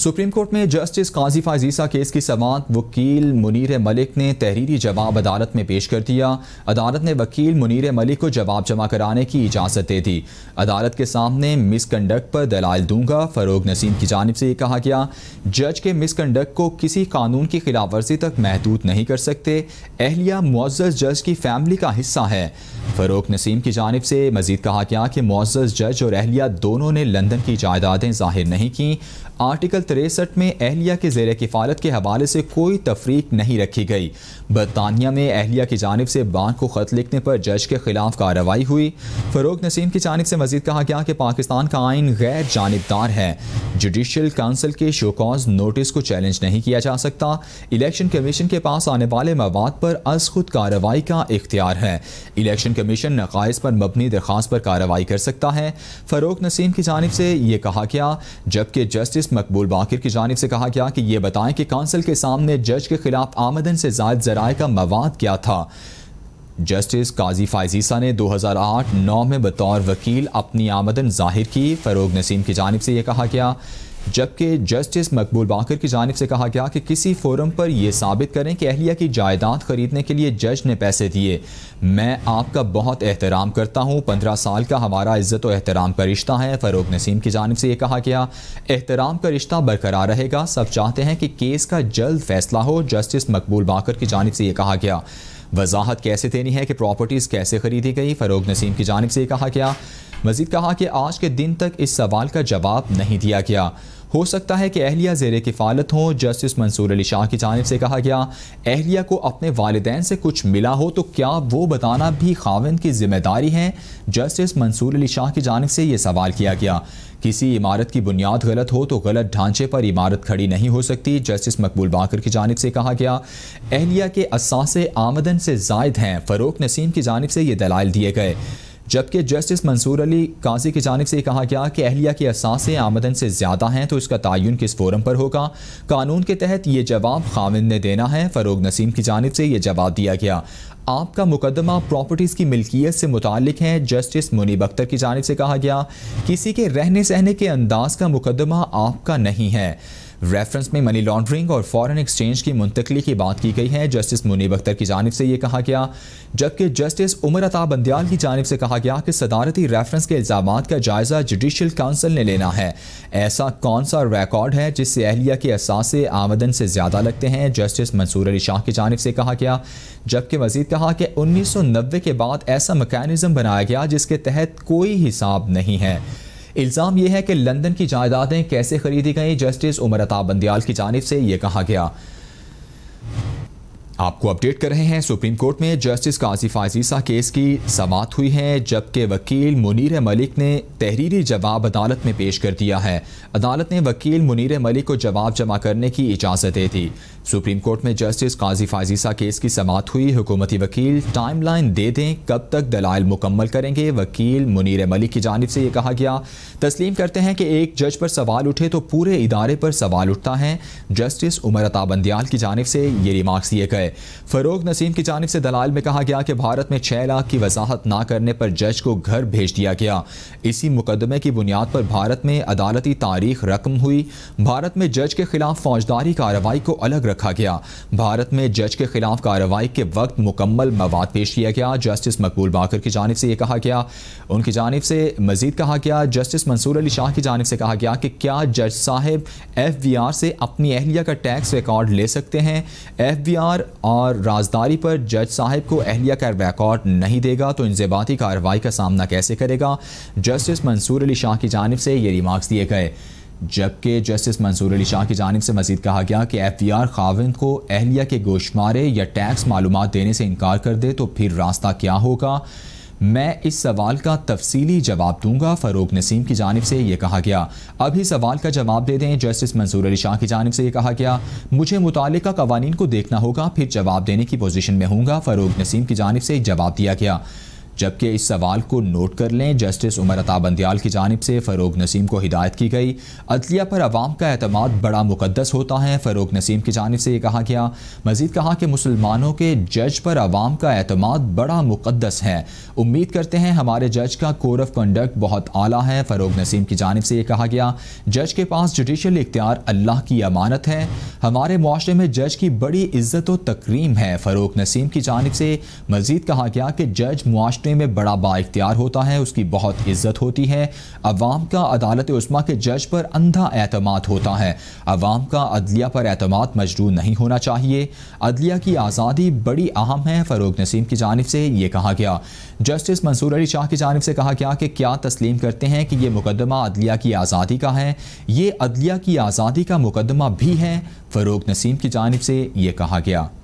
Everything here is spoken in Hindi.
सुप्रीम कोर्ट में जस्टिस काजी फाजीसा केस की समात वकील मुनीर मलिक ने तहरीरी जवाब अदालत में पेश कर दिया अदालत ने वकील मुनीर मलिक को जवाब जमा कराने की इजाज़त दे दी अदालत के सामने मिसकंडक्ट पर दलाल दूंगा फ़रोग नसीम की जानब से ये कहा गया जज के मिसकंडक्ट को किसी कानून की खिलाफ वर्जी तक महदूद नहीं कर सकते अहलिया मुआज़ जज की फैमिली का हिस्सा है फ़रोग नसीम की जानब से मजीद कहा गया कि मुआज़ जज और अहलिया दोनों ने लंदन की जायदादें ज़ाहिर नहीं कं आर्टिकल तिरसठ में अहलिया के जेर किफ़ालत के हवाले से कोई तफरीक नहीं रखी गई बरतानिया में अहलिया की जानब से बैंक को ख़त लिखने पर जज के खिलाफ कार्रवाई हुई फरोग नसीम की जानब से मजीद कहा गया कि पाकिस्तान का आइन गैर जानबदार है जुडिशल काउंसिल के शोकॉज नोटिस को चैलेंज नहीं किया जा सकता इलेक्शन कमीशन के पास आने वाले मवाद पर अज खुद कार्रवाई का इख्तियार है इलेक्शन कमीशन नकायस पर मबनी दरख्वास्त पर कार्रवाई कर सकता है फरोग नसीम की जानब से ये कहा गया जबकि जस्टिस मकबूल बाकिर की जानब से कहा गया कि ये बताएं कि काउंसिल के सामने जज के खिलाफ आमदन से जायद जराए का मवाद क्या था जस्टिस काजी फायजीसा ने 2008-9 में बतौर वकील अपनी आमदन जाहिर की फ़रोग नसीम की जानब से यह कहा गया जबकि जस्टिस मकबूल बाकर की जानब से कहा गया कि किसी फोरम पर यह साबित करें कि अहलिया की जायदाद खरीदने के लिए जज ने पैसे दिए मैं आपका बहुत एहतराम करता हूँ पंद्रह साल का हमारा इज़्ज़त और एहतराम का रिश्ता है फरोग नसीम की जानब से यह कहा गया एहतराम का रिश्ता बरकरार रहेगा सब चाहते हैं कि केस का जल्द फैसला हो जस्टिस मकबूल बाकर की जानब से यह कहा गया वजाहत कैसे देनी है कि प्रॉपर्टीज़ कैसे खरीदी गई फरोग नसीम की जानब से यह कहा गया मजीद कहा कि आज के दिन तक इस सवाल का जवाब नहीं दिया गया हो सकता है कि अहलिया जेर किफ़ालत हों जस्टिस मंसूर अली शाह की जानब से कहा गया अहलिया को अपने वालदेन से कुछ मिला हो तो क्या वो बताना भी खाविंद की जिम्मेदारी है जस्टिस मंसूर अली शाह की जानब से ये सवाल किया गया किसी इमारत की बुनियाद गलत हो तो गलत ढांचे पर इमारत खड़ी नहीं हो सकती जस्टिस मकबूल बाकर की जानब से कहा गया अहलिया के असासे आमदन से जायद हैं फरोख नसीम की जानब से ये दलाल दिए गए जबकि जस्टिस मंसूर अली काजी की जानब से कहा गया कि अहलिया के असासे आमदन से ज़्यादा हैं तो इसका तयन किस फोरम पर होगा कानून के तहत ये जवाब खामिद ने देना है फ़रोग नसीम की जानब से यह जवाब दिया गया आपका मुकदमा प्रॉपर्टीज़ की मिल्कियत से मुतल है जस्टिस मुनीब अख्तर की जानब से कहा गया किसी के रहने सहने के अंदाज का मुकदमा आपका नहीं है रेफरेंस में मनी लॉन्ड्रिंग और फॉरेन एक्सचेंज की मुंतकली की बात की गई है जस्टिस मुनीब अख्तर की जानब से यह कहा गया जबकि जस्टिस उमर अता बंदयाल की जानब से कहा गया कि सदारती रेफरेंस के इल्ज़ाम का जायज़ा जुडिशल काउंसिल ने लेना है ऐसा कौन सा रिकॉर्ड है जिससे अहलिया के असास आमदन से ज़्यादा लगते हैं जस्टिस मंसूर अली शाह की जानब से कहा गया जबकि मजीद कहा कि उन्नीस सौ नब्बे के बाद ऐसा मकैनिज्म बनाया गया जिसके तहत कोई हिसाब नहीं है इल्ज़ाम यह है कि लंदन की जायदादें कैसे खरीदी गई जस्टिस उमर अताब बंदियाल की जानब से यह कहा गया आपको अपडेट कर रहे हैं सुप्रीम कोर्ट में जस्टिस काजी फाजीसा केस की समात हुई है जबकि वकील मुनीर मलिक ने तहरीरी जवाब अदालत में पेश कर दिया है अदालत ने वकील मुनीर मलिक को जवाब जमा करने की इजाज़त दे दी सुप्रीम कोर्ट में जस्टिस काजी फाजीसा केस की समात हुई हुकूमती वकील टाइमलाइन दे दें कब तक दलाइल मुकम्मल करेंगे वकील मुनीर मलिक की जानब से यह कहा गया तस्लीम करते हैं कि एक जज पर सवाल उठे तो पूरे इदारे पर सवाल उठता है जस्टिस उमर अता की जानब से ये रिमार्क्स दिए गए फरोख नसीम की जानब से दलाल में कहा गया कि भारत में छः लाख की वजाहत ना करने पर जज को घर भेज दिया गया इसी मुकदमे की बुनियाद पर भारत में अदालती तारीख रकम हुई भारत में जज के खिलाफ फौजदारी कार्रवाई को अलग रखा गया भारत में जज के खिलाफ कार्रवाई के वक्त मुकम्मल मवाद पेश किया गया जस्टिस मकबूल बाकर की जानब से यह कहा गया उनकी जानब से मजीद कहा गया जस्टिस मंसूर अली शाह की जानब से कहा गया कि क्या जज साहब एफ वी आर से अपनी अहलिया का टैक्स रिकॉर्ड ले सकते हैं एफ वी आर और राजदारी पर जज साहब को अहलिया का रिकॉर्ड नहीं देगा तो इंजबाती कार्रवाई का सामना कैसे करेगा जस्टिस मंसूर अली शाह की जानब से ये रिमार्क्स दिए गए जबकि जस्टिस मंसूर अली शाह की जानब से मजीद कहा गया कि एफ वी आर खाविंद को अहलिया के गोशमारे या टैक्स मालूम देने से इनकार कर दे तो फिर रास्ता क्या होगा मैं इस सवाल का तफसीली जवाब दूंगा फ़रूक नसीम की जानब से यह कहा गया अभी सवाल का जवाब दे दें जस्टिस मंसूर अली शाह की जानब से यह कहा गया मुझे मुतल कवानीन को देखना होगा फिर जवाब देने की पोजिशन में हूँगा फ़रूक नसीम की जानब से जवाब दिया गया जबकि इस सवाल को नोट कर लें जस्टिस उमर अता बंदियाल की जानब से फ़रोग नसीम को हिदायत की गई अदलिया पर आवाम का अतमाद बड़ा मुकदस होता है फ़रोग नसीम की जानब से ये कहा गया मज़ीद कहा कि मुसलमानों के जज पर आवाम का अतमाद बड़ा मुकदस है उम्मीद करते हैं हमारे जज का कोड ऑफ कंडक्ट बहुत आला है फ़रोग नसीम की जानब से ये कहा गया जज के पास जुडिशल इख्तियार अल्लाह की अमानत है हमारे माशरे में जज की बड़ी इज्जत व तक्रीम है फ़रोग नसीम की जानब से मज़ीद कहा गया कि जज मुआरे माशरे में बड़ा बाख्तियार होता है उसकी बहुत इज्जत होती है अवाम का अदालत उस्मा के जज पर अंधा एतम होता है अवाम का अदलिया पर अतमाद मजरूर नहीं होना चाहिए अदलिया की आज़ादी बड़ी अहम है फ़रोग नसीम की जानब से ये कहा गया जस्टिस मंसूर अली शाह की जानब से कहा गया कि क्या तस्लीम करते हैं कि यह मुकदमा अदलिया की आज़ादी का है ये अदलिया की आज़ादी का मुकदमा भी है फ़रोग नसीम की जानब से ये कहा गया